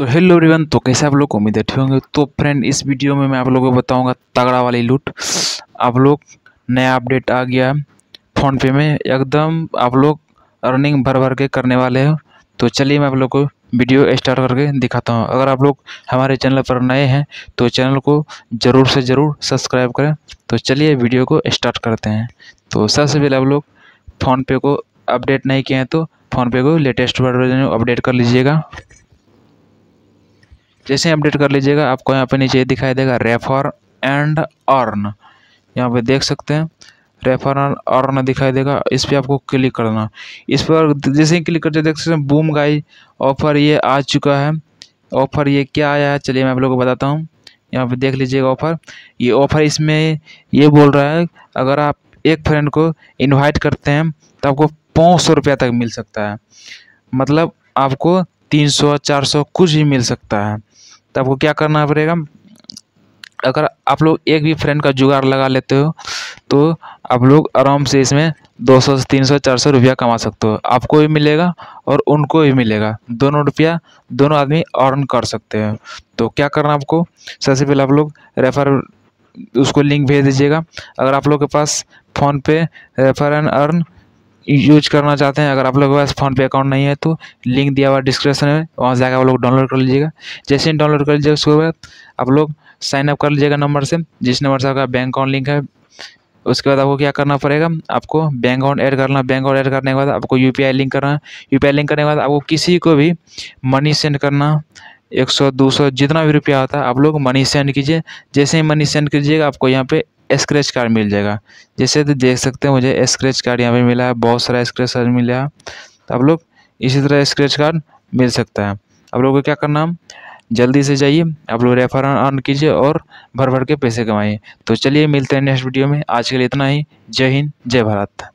तो hello everyone तो कैसे आप लोग उम्मीद बैठे होंगे तो फ्रेंड इस वीडियो में मैं आप लोगों को बताऊंगा तगड़ा वाली लूट आप लोग नया अपडेट आ गया फ़ोनपे में एकदम आप लोग अर्निंग भर भर के करने वाले हैं तो चलिए मैं आप लोग को वीडियो स्टार्ट करके दिखाता हूँ अगर आप लोग हमारे चैनल पर नए हैं तो चैनल को ज़रूर से ज़रूर सब्सक्राइब करें तो चलिए वीडियो को स्टार्ट करते हैं तो सबसे पहले आप लोग फ़ोनपे को अपडेट नहीं किए हैं तो फ़ोनपे को लेटेस्ट वर्जन अपडेट कर लीजिएगा जैसे अपडेट कर लीजिएगा आपको यहाँ पे नीचे दिखाई देगा रेफर एंड अर्न यहाँ पे देख सकते हैं रेफर एंड अर्न दिखाई देगा इस पर आपको क्लिक करना इस पर जैसे ही क्लिक करते देख सकते हैं बूम गाई ऑफर ये आ चुका है ऑफर ये क्या आया है चलिए मैं आप लोगों को बताता हूँ यहाँ पे देख लीजिएगा ऑफ़र ये ऑफ़र इसमें ये बोल रहा है अगर आप एक फ्रेंड को इन्वाइट करते हैं तो आपको पाँच सौ रुपया तक मिल सकता है मतलब आपको तीन सौ चार सौ कुछ भी मिल सकता है तो आपको क्या करना पड़ेगा अगर आप लोग एक भी फ्रेंड का जुगाड़ लगा लेते हो तो आप लोग आराम से इसमें दो सौ तीन सौ चार सौ रुपया कमा सकते हो आपको भी मिलेगा और उनको भी मिलेगा दोनों रुपया दोनों आदमी अर्न कर सकते हैं तो क्या करना आपको सबसे पहले आप लोग रेफर उसको लिंक भेज दीजिएगा अगर आप लोग के पास PhonePe refer and earn use करना चाहते हैं अगर आप लोगों के पास फ़ोनपे अकाउंट नहीं है तो लिंक दिया हुआ डिस्क्रिप्शन में वहाँ से जाकर आप लोग डाउनलोड कर लीजिएगा जैसे ही डाउनलोड कर लीजिएगा उसके बाद आप लोग साइनअप कर लीजिएगा नंबर से जिस नंबर से आपका बैंक अकाउंट लिंक है उसके बाद आपको क्या करना पड़ेगा आपको बैंक अकाउंट ऐड करना बैंक अकाउंट ऐड करने के बाद आपको यू लिंक करना यू लिंक करने के बाद आपको किसी को भी मनी सेंड करना एक सौ दो सौ जितना भी रुपया होता है आप लोग मनी सेंड कीजिए जैसे ही मनी सेंड कीजिएगा आपको यहाँ पे स्क्रैच कार्ड मिल जाएगा जैसे तो देख सकते हैं मुझे स्क्रैच कार्ड यहाँ पे मिला है बहुत सारा स्क्रैच कार्ड मिला है तो आप लोग इसी तरह स्क्रैच कार्ड मिल सकता है आप लोगों को क्या करना जल्दी से जाइए आप लोग रेफर ऑन कीजिए और भर भर के पैसे कमाइए तो चलिए मिलते हैं नेक्स्ट वीडियो में आज के लिए इतना ही जय हिंद जय भारत